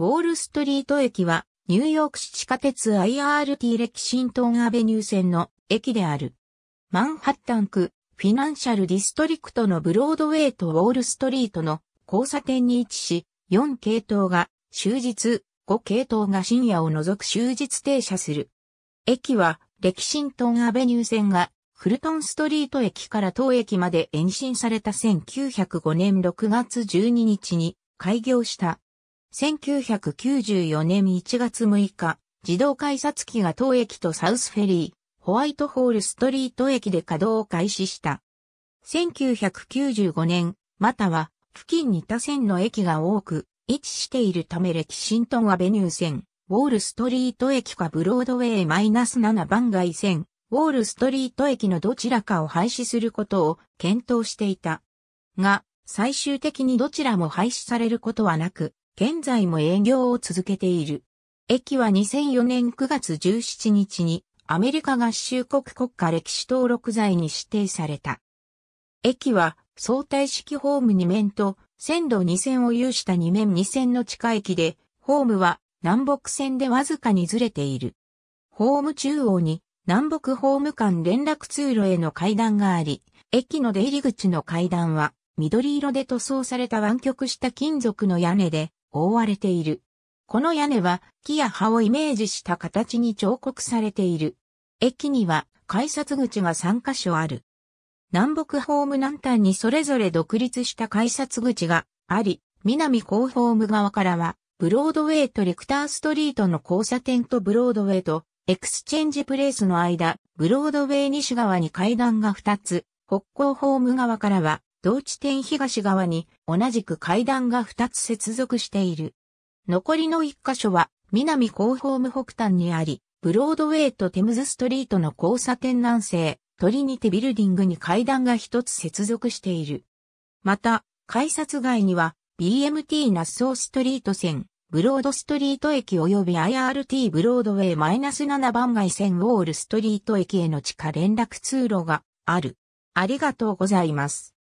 ウォールストリート駅は、ニューヨーク市地下鉄 IRT レキシントンアベニュー線の駅である。マンハッタン区、フィナンシャルディストリクトのブロードウェイとウォールストリートの交差点に位置し、4系統が終日、5系統が深夜を除く終日停車する。駅は、レキシントンアベニュー線が、フルトンストリート駅から当駅まで延伸された1905年6月12日に開業した1994年1月6日、自動改札機が当駅とサウスフェリー、ホワイトホールストリート駅で稼働を開始した。1995年、または付近に他線の駅が多く位置しているためレキシントンアベニュー線、ウォールストリート駅かブロードウェイ -7 番街線、ウォールストリート駅のどちらかを廃止することを検討していた。が、最終的にどちらも廃止されることはなく、現在も営業を続けている。駅は2004年9月17日にアメリカ合衆国国家歴史登録財に指定された。駅は相対式ホーム2面と線路2線を有した2面2線の地下駅で、ホームは南北線でわずかにずれている。ホーム中央に南北ホーム間連絡通路への階段があり、駅の出入り口の階段は緑色で塗装された湾曲した金属の屋根で覆われている。この屋根は木や葉をイメージした形に彫刻されている。駅には改札口が3カ所ある。南北ホーム南端にそれぞれ独立した改札口があり、南高ホーム側からは、ブロードウェイとレクターストリートの交差点とブロードウェイとエクスチェンジプレイスの間、ブロードウェイ西側に階段が2つ、北高ホーム側からは、同地点東側に同じく階段が2つ接続している。残りの1箇所は南広報無北端にあり、ブロードウェイとテムズストリートの交差点南西、トリニティビルディングに階段が1つ接続している。また、改札外には BMT ナッソーストリート線、ブロードストリート駅及び IRT ブロードウェイ -7 番街線ウォールストリート駅への地下連絡通路がある。ありがとうございます。